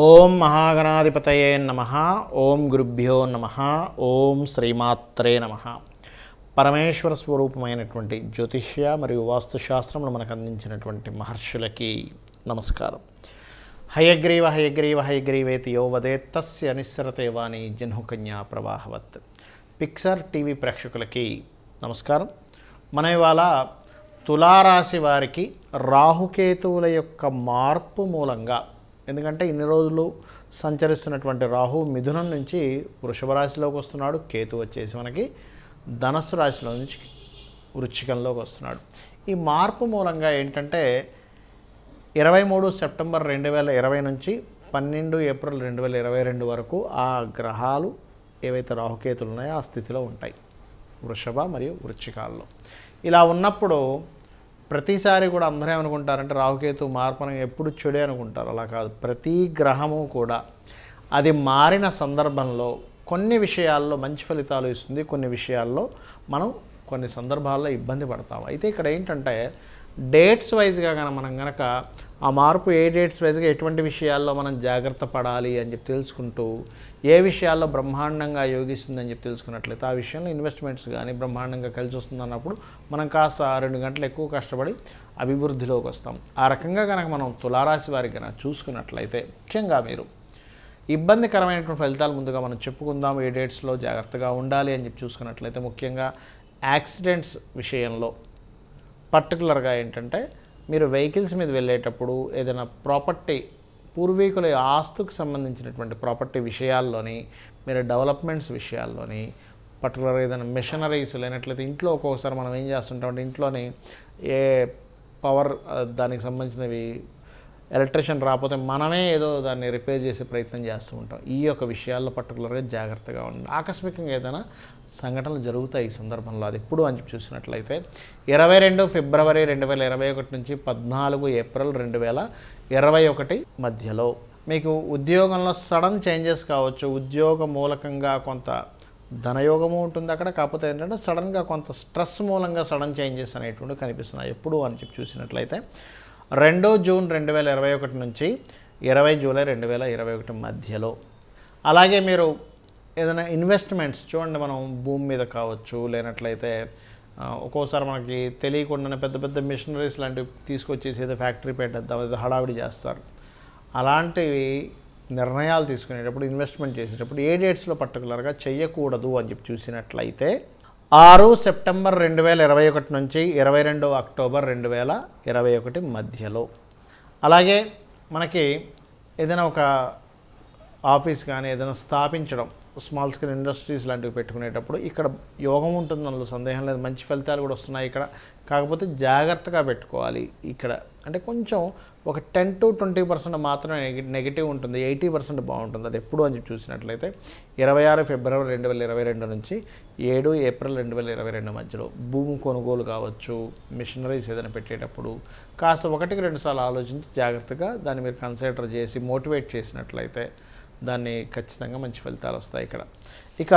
ఓం మహాగణాధిపతయే నమ ఓం గురుభ్యో నమ ఓం శ్రీమాత్రే నమ పరమేశ్వర స్వరూపమైనటువంటి జ్యోతిష్య మరియు వాస్తుశాస్త్రములు మనకు అందించినటువంటి మహర్షులకి నమస్కారం హయగ్రీవ హయగ్రీవ హయగ్రీవేతి యో వదే తస్య నిస్సరతే వాణి జన్హుకన్యా ప్రవాహవత్ పిక్సర్ టీవీ ప్రేక్షకులకి నమస్కారం మన ఇవాళ తులారాశి వారికి రాహుకేతువుల యొక్క మార్పు మూలంగా ఎందుకంటే ఇన్ని రోజులు సంచరిస్తున్నటువంటి రాహు మిథునం నుంచి వృషభ రాశిలోకి వస్తున్నాడు కేతు వచ్చేసి మనకి ధనస్సు రాశిలో నుంచి వృచ్చికంలోకి వస్తున్నాడు ఈ మార్పు మూలంగా ఏంటంటే ఇరవై మూడు సెప్టెంబర్ రెండు వేల ఇరవై నుంచి పన్నెండు ఏప్రిల్ రెండు వేల ఇరవై రెండు వరకు ఆ గ్రహాలు ఏవైతే రాహుకేతులు ఉన్నాయో ఆ స్థితిలో ఉంటాయి వృషభ మరియు వృచ్చికాల్లో ఇలా ఉన్నప్పుడు ప్రతిసారి కూడా అందరూ ఏమనుకుంటారంటే రాహుకేతు మార్పణం ఎప్పుడు చెడే అనుకుంటారు అలా కాదు ప్రతి గ్రహము కూడా అది మారిన సందర్భంలో కొన్ని విషయాల్లో మంచి ఫలితాలు ఇస్తుంది కొన్ని విషయాల్లో మనం కొన్ని సందర్భాల్లో ఇబ్బంది పడతాం అయితే ఇక్కడ ఏంటంటే డేట్స్ వైజ్గా కనుక మనం కనుక ఆ మార్పు ఏ డేట్స్ వైజ్గా ఎటువంటి విషయాల్లో మనం జాగ్రత్త పడాలి అని చెప్పి తెలుసుకుంటూ ఏ విషయాల్లో బ్రహ్మాండంగా యోగిస్తుందని చెప్పి తెలుసుకున్నట్లయితే ఆ విషయంలో ఇన్వెస్ట్మెంట్స్ కానీ బ్రహ్మాండంగా కలిసి వస్తుంది అన్నప్పుడు మనం కాస్త రెండు గంటలు ఎక్కువ కష్టపడి అభివృద్ధిలోకి వస్తాం ఆ రకంగా కనుక మనం తులారాశి వారికి కనుక చూసుకున్నట్లయితే ముఖ్యంగా మీరు ఇబ్బందికరమైనటువంటి ఫలితాలు ముందుగా మనం చెప్పుకుందాం ఏ డేట్స్లో జాగ్రత్తగా ఉండాలి అని చెప్పి చూసుకున్నట్లయితే ముఖ్యంగా యాక్సిడెంట్స్ విషయంలో పర్టికులర్గా ఏంటంటే మీరు వెహికల్స్ మీద వెళ్ళేటప్పుడు ఏదైనా ప్రాపర్టీ పూర్వీకుల ఆస్తుకు సంబంధించినటువంటి ప్రాపర్టీ విషయాల్లోని మీరు డెవలప్మెంట్స్ విషయాల్లోని పర్టికులర్ ఏదైనా మిషనరీస్ లేనట్లయితే ఇంట్లో ఒక్కొక్కసారి మనం ఏం చేస్తుంటామంటే ఇంట్లోని ఏ పవర్ దానికి సంబంధించినవి ఎలక్ట్రిషియన్ రాకపోతే మనమే ఏదో దాన్ని రిపేర్ చేసే ప్రయత్నం చేస్తూ ఉంటాం ఈ యొక్క విషయాల్లో పర్టికులర్గా జాగ్రత్తగా ఉండండి ఆకస్మికంగా ఏదైనా సంఘటనలు జరుగుతాయి ఈ సందర్భంలో అది ఎప్పుడు అని చూసినట్లయితే ఇరవై రెండు ఫిబ్రవరి రెండు వేల ఇరవై ఒకటి నుంచి పద్నాలుగు ఏప్రిల్ రెండు వేల ఇరవై ఒకటి మధ్యలో మీకు ఉద్యోగంలో సడన్ చేంజెస్ కావచ్చు ఉద్యోగ మూలకంగా కొంత ధనయోగము ఉంటుంది అక్కడ కాకపోతే ఏంటంటే సడన్గా కొంత స్ట్రెస్ మూలంగా సడన్ చేంజెస్ అనేటువంటి కనిపిస్తున్నాయి ఎప్పుడు అని చెప్పి చూసినట్లయితే రెండో జూన్ రెండు వేల ఇరవై ఒకటి నుంచి ఇరవై జూలై రెండు వేల ఇరవై ఒకటి మధ్యలో అలాగే మీరు ఏదైనా ఇన్వెస్ట్మెంట్స్ చూడండి మనం భూమి మీద కావచ్చు లేనట్లయితే ఒక్కోసారి మనకి తెలియకుండానే పెద్ద పెద్ద మిషనరీస్ లాంటివి తీసుకొచ్చేసి ఏదో ఫ్యాక్టరీ పెట్టేద్దాం ఏదో హడావిడి చేస్తారు అలాంటివి నిర్ణయాలు తీసుకునేటప్పుడు ఇన్వెస్ట్మెంట్ చేసేటప్పుడు ఏ డేట్స్లో పర్టికులర్గా చేయకూడదు అని చెప్పి చూసినట్లయితే ఆరు సెప్టెంబర్ రెండు వేల ఇరవై ఒకటి నుంచి ఇరవై రెండు అక్టోబర్ రెండు వేల ఇరవై ఒకటి మధ్యలో అలాగే మనకి ఏదైనా ఒక ఆఫీస్ కానీ ఏదైనా స్థాపించడం స్మాల్ స్కేల్ ఇండస్ట్రీస్ లాంటివి పెట్టుకునేటప్పుడు ఇక్కడ యోగం ఉంటుంది అందులో సందేహం లేదు మంచి ఫలితాలు కూడా వస్తున్నాయి ఇక్కడ కాకపోతే జాగ్రత్తగా పెట్టుకోవాలి ఇక్కడ అంటే కొంచెం ఒక టెన్ టు ట్వంటీ పర్సెంట్ మాత్రమే నెగిటివ్ ఉంటుంది ఎయిటీ పర్సెంట్ బాగుంటుంది అది ఎప్పుడు అని చెప్పి చూసినట్లయితే ఇరవై ఆరు ఫిబ్రవరి రెండు వేల ఇరవై రెండు నుంచి ఏడు ఏప్రిల్ రెండు వేల ఇరవై రెండు మధ్యలో భూమి కొనుగోలు కావచ్చు మిషనరీస్ ఏదైనా పెట్టేటప్పుడు కాస్త ఒకటికి రెండుసార్లు ఆలోచించి జాగ్రత్తగా దాన్ని మీరు కన్సిడర్ చేసి మోటివేట్ చేసినట్లయితే దాన్ని ఖచ్చితంగా మంచి ఫలితాలు వస్తాయి ఇక్కడ ఇక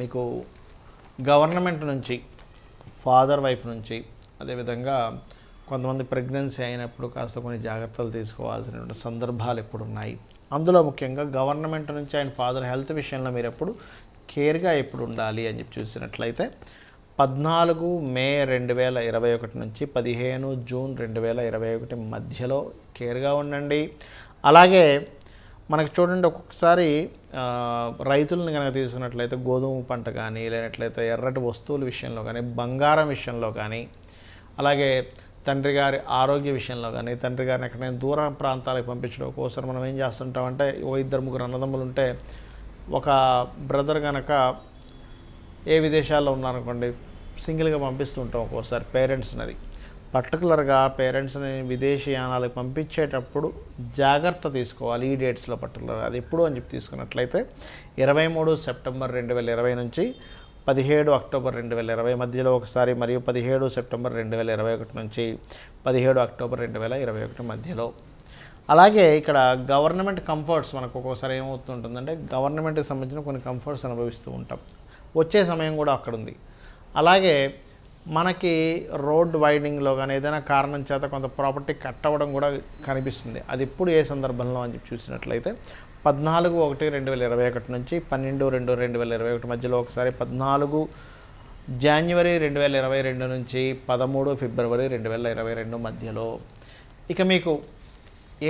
మీకు గవర్నమెంట్ నుంచి ఫాదర్ వైపు నుంచి అదేవిధంగా కొంతమంది ప్రెగ్నెన్సీ అయినప్పుడు కాస్త కొన్ని జాగ్రత్తలు తీసుకోవాల్సినటువంటి సందర్భాలు ఎప్పుడు ఉన్నాయి అందులో ముఖ్యంగా గవర్నమెంట్ నుంచి ఆయన ఫాదర్ హెల్త్ విషయంలో మీరు ఎప్పుడు కేర్గా ఎప్పుడు ఉండాలి అని చెప్పి చూసినట్లయితే పద్నాలుగు మే రెండు వేల ఇరవై ఒకటి నుంచి పదిహేను జూన్ రెండు వేల ఇరవై ఒకటి మధ్యలో కేర్గా ఉండండి అలాగే మనకు చూడండి ఒక్కొక్కసారి రైతులను కనుక తీసుకున్నట్లయితే గోధుమ పంట కానీ లేనట్లయితే ఎర్రటి వస్తువుల విషయంలో కానీ బంగారం విషయంలో కానీ అలాగే తండ్రి గారి ఆరోగ్య విషయంలో కానీ తండ్రి గారిని ఎక్కడైనా దూర ప్రాంతాలకు పంపించడం కోసం మనం ఏం చేస్తుంటామంటే ఓ ఇద్దరు ముగ్గురు అన్నదమ్ములు ఉంటే ఒక బ్రదర్ కనుక ఏ విదేశాల్లో ఉన్నారనుకోండి సింగిల్గా పంపిస్తుంటాం ఒక్కోసారి అది పర్టికులర్గా పేరెంట్స్ని విదేశీయానాలకు పంపించేటప్పుడు జాగ్రత్త తీసుకోవాలి ఈ డేట్స్లో పర్టికులర్ అది ఎప్పుడు అని చెప్పి తీసుకున్నట్లయితే ఇరవై మూడు సెప్టెంబర్ రెండు వేల ఇరవై నుంచి పదిహేడు అక్టోబర్ రెండు వేల ఇరవై మధ్యలో ఒకసారి మరియు పదిహేడు సెప్టెంబర్ రెండు వేల ఇరవై ఒకటి నుంచి పదిహేడు అక్టోబర్ రెండు వేల ఇరవై ఒకటి మధ్యలో అలాగే ఇక్కడ గవర్నమెంట్ కంఫర్ట్స్ మనకు ఒక్కోసారి ఏమవుతుంటుందంటే గవర్నమెంట్కి సంబంధించిన కొన్ని కంఫర్ట్స్ అనుభవిస్తూ ఉంటాం వచ్చే సమయం కూడా అక్కడ ఉంది అలాగే మనకి రోడ్ వైడింగ్లో కానీ ఏదైనా కారణం చేత కొంత ప్రాపర్టీ కట్ అవ్వడం కూడా కనిపిస్తుంది అది ఎప్పుడు ఏ సందర్భంలో అని చెప్పి చూసినట్లయితే పద్నాలుగు ఒకటి రెండు వేల ఇరవై ఒకటి నుంచి పన్నెండు రెండు రెండు వేల ఇరవై ఒకటి మధ్యలో ఒకసారి పద్నాలుగు జనవరి రెండు వేల ఇరవై రెండు నుంచి పదమూడు ఫిబ్రవరి రెండు వేల ఇరవై రెండు మధ్యలో ఇక మీకు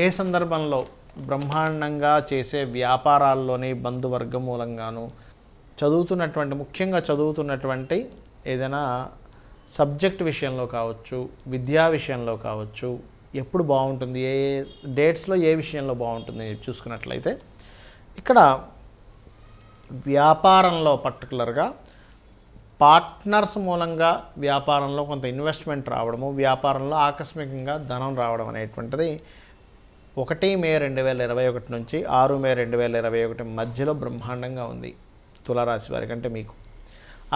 ఏ సందర్భంలో బ్రహ్మాండంగా చేసే వ్యాపారాల్లోని బంధువర్గం మూలంగాను చదువుతున్నటువంటి ముఖ్యంగా చదువుతున్నటువంటి ఏదైనా సబ్జెక్ట్ విషయంలో కావచ్చు విద్యా విషయంలో కావచ్చు ఎప్పుడు బాగుంటుంది ఏ డేట్స్లో ఏ విషయంలో బాగుంటుంది చూసుకున్నట్లయితే ఇక్కడ వ్యాపారంలో పర్టికులర్గా పార్ట్నర్స్ మూలంగా వ్యాపారంలో కొంత ఇన్వెస్ట్మెంట్ రావడము వ్యాపారంలో ఆకస్మికంగా ధనం రావడం అనేటువంటిది ఒకటి మే రెండు వేల ఇరవై ఒకటి నుంచి ఆరు మే రెండు వేల ఇరవై ఒకటి మధ్యలో బ్రహ్మాండంగా ఉంది తులారాశి వారికి అంటే మీకు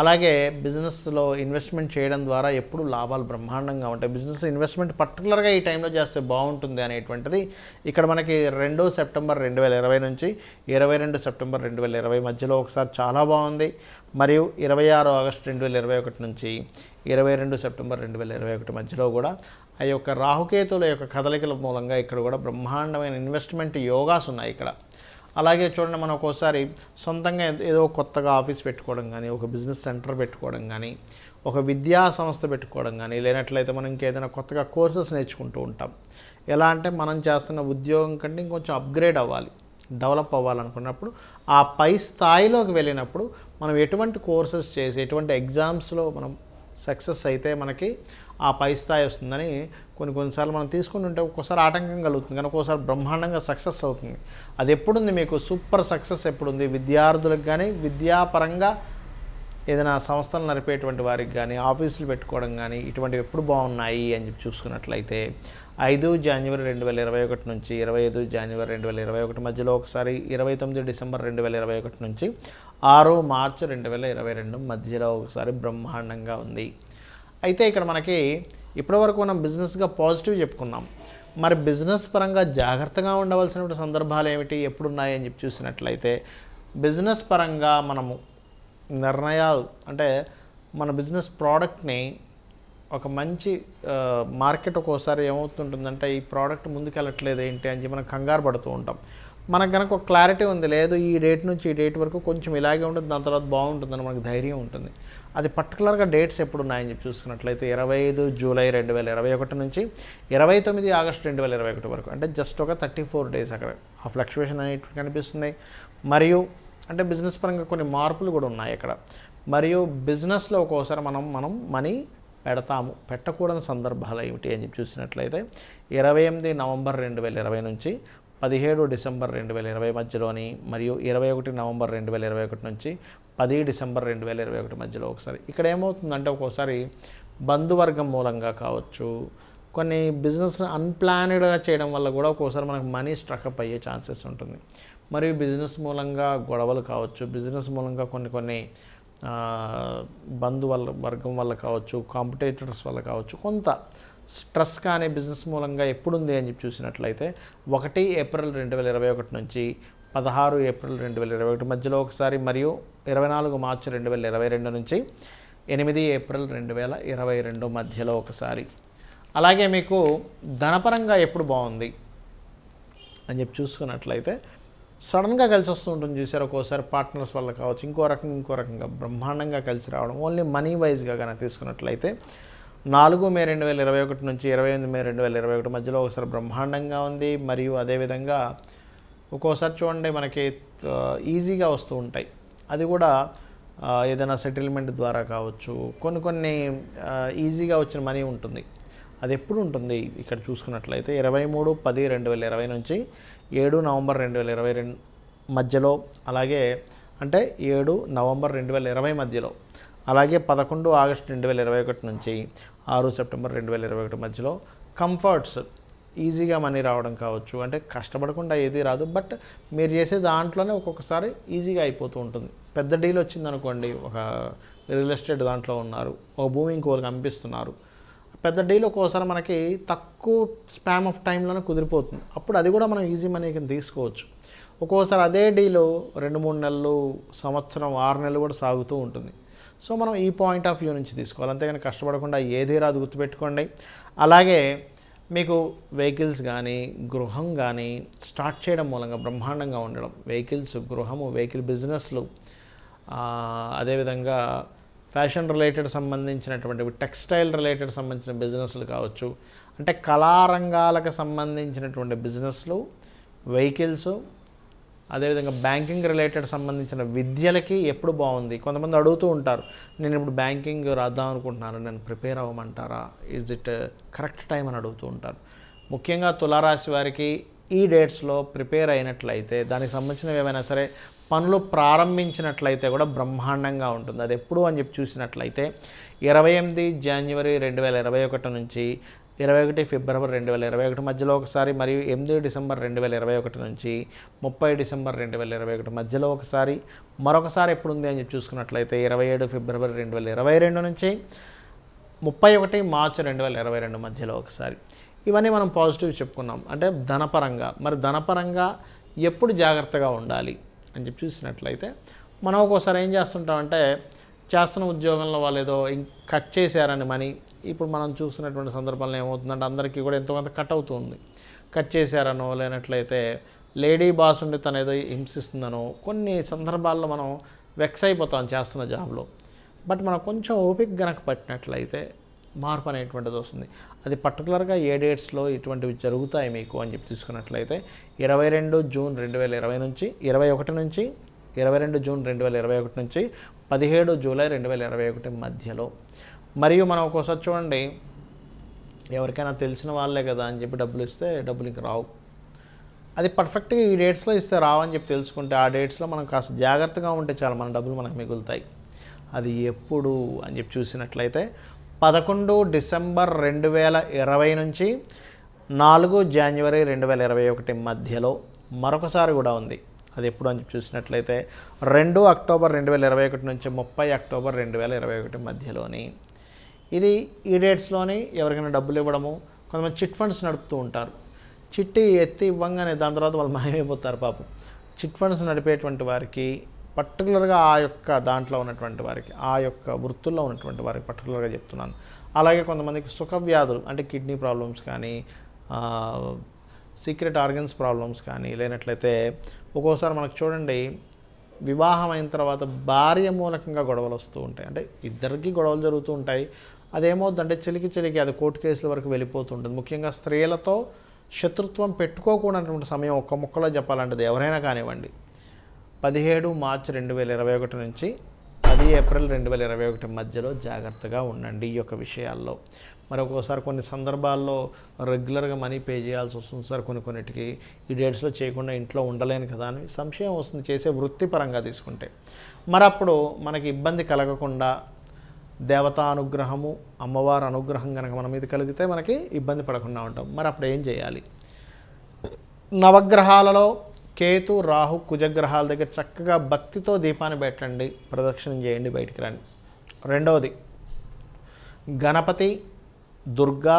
అలాగే బిజినెస్లో ఇన్వెస్ట్మెంట్ చేయడం ద్వారా ఎప్పుడు లాభాలు బ్రహ్మాండంగా ఉంటాయి బిజినెస్ ఇన్వెస్ట్మెంట్ పర్టికులర్గా ఈ టైంలో చేస్తే బాగుంటుంది అనేటువంటిది ఇక్కడ మనకి రెండో సెప్టెంబర్ రెండు వేల ఇరవై నుంచి ఇరవై రెండు సెప్టెంబర్ రెండు వేల ఇరవై మధ్యలో ఒకసారి చాలా బాగుంది మరియు ఇరవై ఆరు ఆగస్టు రెండు వేల ఇరవై ఒకటి నుంచి ఇరవై రెండు సెప్టెంబర్ రెండు వేల ఇరవై ఒకటి మధ్యలో కూడా ఆ యొక్క రాహుకేతుల యొక్క కదలికల మూలంగా ఇక్కడ కూడా బ్రహ్మాండమైన ఇన్వెస్ట్మెంట్ యోగాస్ ఉన్నాయి ఇక్కడ అలాగే చూడండి మనం ఒక్కోసారి సొంతంగా ఏదో కొత్తగా ఆఫీస్ పెట్టుకోవడం కానీ ఒక బిజినెస్ సెంటర్ పెట్టుకోవడం కానీ ఒక విద్యా సంస్థ పెట్టుకోవడం కానీ లేనట్లయితే మనం ఇంకేదైనా కొత్తగా కోర్సెస్ నేర్చుకుంటూ ఉంటాం ఎలా అంటే మనం చేస్తున్న ఉద్యోగం కంటే ఇంకొంచెం అప్గ్రేడ్ అవ్వాలి డెవలప్ అవ్వాలనుకున్నప్పుడు ఆ పై స్థాయిలోకి వెళ్ళినప్పుడు మనం ఎటువంటి కోర్సెస్ చేసి ఎటువంటి ఎగ్జామ్స్లో మనం సక్సెస్ అయితే మనకి ఆ పై స్థాయి వస్తుందని కొన్ని కొన్నిసార్లు మనం తీసుకుని ఉంటే ఒక్కోసారి ఆటంకం కలుగుతుంది కానీ ఒక్కోసారి బ్రహ్మాండంగా సక్సెస్ అవుతుంది అది ఎప్పుడుంది మీకు సూపర్ సక్సెస్ ఎప్పుడుంది విద్యార్థులకు కానీ విద్యాపరంగా ఏదైనా సంస్థలు నడిపేటువంటి వారికి కానీ ఆఫీసులు పెట్టుకోవడం కానీ ఇటువంటివి ఎప్పుడు బాగున్నాయి అని చెప్పి చూసుకున్నట్లయితే ఐదు జనవరి రెండు వేల ఇరవై ఒకటి నుంచి ఇరవై ఐదు జనవరి రెండు వేల ఇరవై ఒకటి మధ్యలో ఒకసారి ఇరవై తొమ్మిది డిసెంబర్ రెండు వేల ఇరవై ఒకటి నుంచి ఆరు మార్చి రెండు వేల ఇరవై రెండు మధ్యలో ఒకసారి బ్రహ్మాండంగా ఉంది అయితే ఇక్కడ మనకి ఇప్పటివరకు మనం బిజినెస్గా పాజిటివ్ చెప్పుకున్నాం మరి బిజినెస్ పరంగా జాగ్రత్తగా ఉండవలసిన సందర్భాలు ఏమిటి ఎప్పుడున్నాయి అని చెప్పి చూసినట్లయితే బిజినెస్ పరంగా మనము నిర్ణయాలు అంటే మన బిజినెస్ ప్రోడక్ట్ని ఒక మంచి మార్కెట్ ఒక్కోసారి ఏమవుతుంటుందంటే ఈ ప్రోడక్ట్ ముందుకెళ్ళట్లేదు ఏంటి అని మనం కంగారు పడుతూ ఉంటాం మనకు కనుక ఒక క్లారిటీ ఉంది లేదు ఈ డేట్ నుంచి ఈ డేట్ వరకు కొంచెం ఇలాగే ఉంటుంది దాని తర్వాత బాగుంటుందని మనకు ధైర్యం ఉంటుంది అది పర్టికులర్గా డేట్స్ ఎప్పుడు ఉన్నాయని చెప్పి చూసుకున్నట్లయితే ఇరవై ఐదు జూలై రెండు వేల ఇరవై ఒకటి నుంచి ఇరవై తొమ్మిది ఆగస్టు రెండు వేల ఇరవై ఒకటి వరకు అంటే జస్ట్ ఒక థర్టీ ఫోర్ డేస్ అక్కడ ఆ ఫ్లక్చువేషన్ అనేటివి కనిపిస్తుంది మరియు అంటే బిజినెస్ పరంగా కొన్ని మార్పులు కూడా ఉన్నాయి ఇక్కడ మరియు బిజినెస్లో ఒక్కోసారి మనం మనం మనీ పెడతాము పెట్టకూడని సందర్భాలు ఏమిటి అని చెప్పి చూసినట్లయితే ఇరవై ఎనిమిది నవంబర్ రెండు వేల ఇరవై నుంచి పదిహేడు డిసెంబర్ రెండు వేల ఇరవై మధ్యలోని మరియు ఇరవై ఒకటి నవంబర్ రెండు వేల ఇరవై ఒకటి నుంచి పది డిసెంబర్ రెండు వేల ఇరవై ఒకటి మధ్యలో ఒకసారి ఇక్కడ ఏమవుతుందంటే ఒక్కోసారి బంధువర్గం మూలంగా కావచ్చు కొన్ని బిజినెస్ అన్ప్లానెడ్గా చేయడం వల్ల కూడా ఒక్కోసారి మనకు మనీ స్ట్రకప్ అయ్యే ఛాన్సెస్ ఉంటుంది మరియు బిజినెస్ మూలంగా గొడవలు కావచ్చు బిజినెస్ మూలంగా కొన్ని కొన్ని బంధు వల్ల వర్గం వల్ల కావచ్చు కాంపిటేటర్స్ వల్ల కావచ్చు కొంత స్ట్రెస్ కానీ బిజినెస్ మూలంగా ఎప్పుడుంది అని చెప్పి చూసినట్లయితే ఒకటి ఏప్రిల్ రెండు వేల ఇరవై ఒకటి నుంచి పదహారు ఏప్రిల్ రెండు వేల ఇరవై ఒకటి మధ్యలో ఒకసారి మరియు ఇరవై నాలుగు మార్చి రెండు వేల ఇరవై రెండు నుంచి ఎనిమిది ఏప్రిల్ రెండు వేల ఇరవై రెండు మధ్యలో ఒకసారి అలాగే మీకు ధనపరంగా ఎప్పుడు బాగుంది అని చెప్పి చూసుకున్నట్లయితే సడన్గా కలిసి వస్తూ ఉంటుంది చూసారు ఒక్కోసారి పార్ట్నర్స్ వల్ల కావచ్చు ఇంకో రకంగా ఇంకో రకంగా బ్రహ్మాండంగా కలిసి రావడం ఓన్లీ మనీ వైజ్గా కనుక తీసుకున్నట్లయితే నాలుగు మే రెండు వేల ఇరవై ఒకటి నుంచి ఇరవై ఎనిమిది మే రెండు వేల ఇరవై ఒకటి మధ్యలో ఒకసారి బ్రహ్మాండంగా ఉంది మరియు అదేవిధంగా ఒక్కోసారి చూడండి మనకి ఈజీగా వస్తూ ఉంటాయి అది కూడా ఏదైనా సెటిల్మెంట్ ద్వారా కావచ్చు కొన్ని కొన్ని ఈజీగా వచ్చిన మనీ ఉంటుంది అది ఎప్పుడు ఉంటుంది ఇక్కడ చూసుకున్నట్లయితే ఇరవై మూడు పది రెండు వేల ఇరవై నుంచి ఏడు నవంబర్ రెండు వేల ఇరవై రెండు మధ్యలో అలాగే అంటే ఏడు నవంబర్ రెండు వేల ఇరవై మధ్యలో అలాగే పదకొండు ఆగస్టు రెండు వేల ఇరవై ఒకటి నుంచి ఆరు సెప్టెంబర్ రెండు వేల ఇరవై ఒకటి మధ్యలో కంఫర్ట్స్ ఈజీగా మనీ రావడం కావచ్చు అంటే కష్టపడకుండా ఏది రాదు బట్ మీరు చేసే దాంట్లోనే ఒక్కొక్కసారి ఈజీగా అయిపోతూ ఉంటుంది పెద్ద డీల్ వచ్చింది అనుకోండి ఒక రియల్ ఎస్టేట్ దాంట్లో ఉన్నారు ఒక భూమి ఇంకోరికి అమ్మిస్తున్నారు పెద్ద డీల్ ఒక్కోసారి మనకి తక్కువ స్పామ్ ఆఫ్ టైంలోనే కుదిరిపోతుంది అప్పుడు అది కూడా మనం ఈజీ మనీ కింద తీసుకోవచ్చు ఒక్కోసారి అదే డీలు రెండు మూడు నెలలు సంవత్సరం ఆరు నెలలు కూడా సాగుతూ ఉంటుంది సో మనం ఈ పాయింట్ ఆఫ్ వ్యూ నుంచి తీసుకోవాలి అంతేగాని కష్టపడకుండా ఏది రాదు గుర్తుపెట్టుకోండి అలాగే మీకు వెహికల్స్ కానీ గృహం కానీ స్టార్ట్ చేయడం మూలంగా బ్రహ్మాండంగా ఉండడం వెహికల్స్ గృహము వెహికల్ బిజినెస్లు అదేవిధంగా ఫ్యాషన్ రిలేటెడ్ సంబంధించినటువంటివి టెక్స్టైల్ రిలేటెడ్ సంబంధించిన బిజినెస్లు కావచ్చు అంటే కళారంగాలకు సంబంధించినటువంటి బిజినెస్లు వెహికల్స్ అదేవిధంగా బ్యాంకింగ్ రిలేటెడ్ సంబంధించిన విద్యలకి ఎప్పుడు బాగుంది కొంతమంది అడుగుతూ ఉంటారు నేను ఇప్పుడు బ్యాంకింగ్ రాద్దాం అనుకుంటున్నాను నేను ప్రిపేర్ అవ్వమంటారా ఈజ్ ఇట్ కరెక్ట్ టైం అని అడుగుతూ ఉంటారు ముఖ్యంగా తులారాశి వారికి ఈ డేట్స్లో ప్రిపేర్ అయినట్లయితే దానికి సంబంధించినవి ఏమైనా సరే పనులు ప్రారంభించినట్లయితే కూడా బ్రహ్మాండంగా ఉంటుంది అది ఎప్పుడు అని చెప్పి చూసినట్లయితే ఇరవై ఎనిమిది జనవరి రెండు వేల ఇరవై ఒకటి నుంచి ఇరవై ఒకటి ఫిబ్రవరి రెండు వేల ఇరవై ఒకటి మధ్యలో ఒకసారి మరియు ఎనిమిది డిసెంబర్ రెండు వేల ఇరవై ఒకటి నుంచి ముప్పై డిసెంబర్ రెండు వేల ఇరవై ఒకటి మధ్యలో ఒకసారి మరొకసారి ఎప్పుడు ఉంది అని చెప్పి చూసుకున్నట్లయితే ఇరవై ఏడు ఫిబ్రవరి రెండు వేల ఇరవై రెండు నుంచి ముప్పై ఒకటి మార్చి రెండు వేల ఇరవై రెండు మధ్యలో ఒకసారి ఇవన్నీ మనం పాజిటివ్ చెప్పుకున్నాం అంటే ధనపరంగా మరి ధనపరంగా ఎప్పుడు జాగ్రత్తగా ఉండాలి అని చెప్పి చూసినట్లయితే మనం ఒక్కోసారి ఏం చేస్తుంటామంటే చేస్తున్న ఉద్యోగంలో వాళ్ళు ఏదో కట్ చేశారని మనీ ఇప్పుడు మనం చూసినటువంటి సందర్భంలో ఏమవుతుందంటే అందరికీ కూడా ఎంతోకొంత కట్ అవుతుంది కట్ చేశారనో లేనట్లయితే లేడీ బాస్ ఉండి తను ఏదో హింసిస్తుందనో కొన్ని సందర్భాల్లో మనం వెక్స్ అయిపోతాం చేస్తున్న జాబ్లో బట్ మనం కొంచెం ఓపిక గనక పట్టినట్లయితే మార్పు అనేటువంటిది వస్తుంది అది పర్టికులర్గా ఏ డేట్స్లో ఇటువంటివి జరుగుతాయి మీకు అని చెప్పి తీసుకున్నట్లయితే ఇరవై రెండు జూన్ రెండు వేల ఇరవై నుంచి ఇరవై ఒకటి నుంచి ఇరవై రెండు జూన్ రెండు వేల ఇరవై ఒకటి నుంచి పదిహేడు జూలై రెండు వేల ఇరవై ఒకటి మధ్యలో మరియు మనం ఒకసారి చూడండి ఎవరికైనా తెలిసిన వాళ్ళే కదా అని చెప్పి డబ్బులు ఇస్తే డబ్బులు ఇంకా రావు అది పర్ఫెక్ట్గా ఈ డేట్స్లో ఇస్తే రావని చెప్పి తెలుసుకుంటే ఆ డేట్స్లో మనం కాస్త జాగ్రత్తగా ఉంటే చాలు మన డబ్బులు మనకు మిగులుతాయి అది ఎప్పుడు అని చెప్పి చూసినట్లయితే పదకొండు డిసెంబర్ రెండు వేల ఇరవై నుంచి నాలుగు జనవరి రెండు వేల ఇరవై ఒకటి మధ్యలో మరొకసారి కూడా ఉంది అది ఎప్పుడు అని చెప్పి చూసినట్లయితే రెండు అక్టోబర్ రెండు వేల ఇరవై ఒకటి నుంచి ముప్పై అక్టోబర్ రెండు వేల ఇరవై ఒకటి మధ్యలోని ఇది ఈ డేట్స్లోని ఎవరికైనా డబ్బులు ఇవ్వడము కొంతమంది చిట్ ఫండ్స్ నడుపుతూ ఉంటారు చిట్టి ఎత్తి ఇవ్వంగానే దాని తర్వాత వాళ్ళు మాయమైపోతారు పాపం చిట్ ఫండ్స్ నడిపేటువంటి వారికి పర్టికులర్గా ఆ యొక్క దాంట్లో ఉన్నటువంటి వారికి ఆ యొక్క వృత్తుల్లో ఉన్నటువంటి వారికి పర్టికులర్గా చెప్తున్నాను అలాగే కొంతమందికి సుఖ వ్యాధులు అంటే కిడ్నీ ప్రాబ్లమ్స్ కానీ సీక్రెట్ ఆర్గన్స్ ప్రాబ్లమ్స్ కానీ లేనట్లయితే ఒక్కోసారి మనకు చూడండి వివాహం అయిన తర్వాత భార్య మూలకంగా గొడవలు వస్తూ ఉంటాయి అంటే ఇద్దరికి గొడవలు జరుగుతూ ఉంటాయి అదేమవుతుందంటే చిలికి చిలికి అది కోర్టు కేసుల వరకు వెళ్ళిపోతుంటుంది ముఖ్యంగా స్త్రీలతో శత్రుత్వం పెట్టుకోకూడనటువంటి సమయం ఒక్క ముక్కలో చెప్పాలంటది ఎవరైనా కానివ్వండి పదిహేడు మార్చ్ రెండు వేల ఇరవై ఒకటి నుంచి పది ఏప్రిల్ రెండు వేల ఇరవై ఒకటి మధ్యలో జాగ్రత్తగా ఉండండి ఈ యొక్క విషయాల్లో మరి ఒక్కోసారి కొన్ని సందర్భాల్లో రెగ్యులర్గా మనీ పే చేయాల్సి వస్తుంది సార్ కొన్ని కొన్నిటికి ఈ డేట్స్లో చేయకుండా ఇంట్లో ఉండలేను కదా అని సంశయం వస్తుంది చేసే వృత్తిపరంగా తీసుకుంటే మరి అప్పుడు మనకి ఇబ్బంది కలగకుండా దేవతా అనుగ్రహము అమ్మవారి అనుగ్రహం కనుక మన మీద కలిగితే మనకి ఇబ్బంది పడకుండా ఉంటాం మరి అప్పుడు ఏం చేయాలి నవగ్రహాలలో కేతు రాహు కుజగ్రహాల దగ్గర చక్కగా భక్తితో దీపాన్ని పెట్టండి ప్రదక్షిణం చేయండి బయటికి రండి రెండవది గణపతి దుర్గా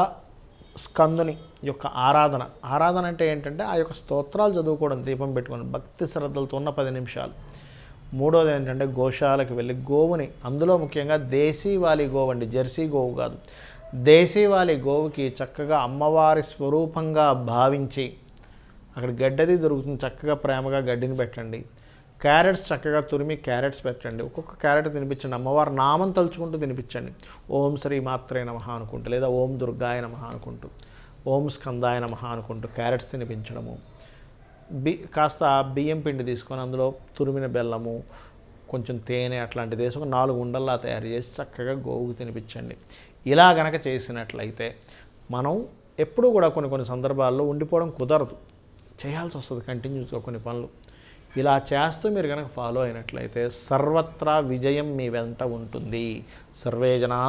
స్కందుని యొక్క ఆరాధన ఆరాధన అంటే ఏంటంటే ఆ యొక్క స్తోత్రాలు చదువుకోవడం దీపం పెట్టుకొని భక్తి శ్రద్ధలతో ఉన్న పది నిమిషాలు మూడోది ఏంటంటే గోశాలకు వెళ్ళి గోవుని అందులో ముఖ్యంగా దేశీవాలి గోవు అండి జెర్సీ గోవు కాదు దేశీవాలి గోవుకి చక్కగా అమ్మవారి స్వరూపంగా భావించి అక్కడ గడ్డది దొరుకుతుంది చక్కగా ప్రేమగా గడ్డిని పెట్టండి క్యారెట్స్ చక్కగా తురిమి క్యారెట్స్ పెట్టండి ఒక్కొక్క క్యారెట్ తినిపించండి అమ్మవారి నామం తలుచుకుంటూ తినిపించండి ఓం శ్రీ మాత్రే నమ అనుకుంటూ లేదా ఓం దుర్గాయ నమ అనుకుంటూ ఓం స్కందాయ నమ అనుకుంటూ క్యారెట్స్ తినిపించడము బి కాస్త బియ్యం పిండి తీసుకొని అందులో తురిమిన బెల్లము కొంచెం తేనె అట్లాంటిది వేసి ఒక నాలుగు ఉండల్లా తయారు చేసి చక్కగా గోవుకు తినిపించండి ఇలా గనక చేసినట్లయితే మనం ఎప్పుడూ కూడా కొన్ని కొన్ని సందర్భాల్లో ఉండిపోవడం కుదరదు చేయాల్సి వస్తుంది కంటిన్యూస్గా కొన్ని పనులు ఇలా చేస్తూ మీరు కనుక ఫాలో అయినట్లయితే సర్వత్రా విజయం మీ వెంట ఉంటుంది సర్వే జనా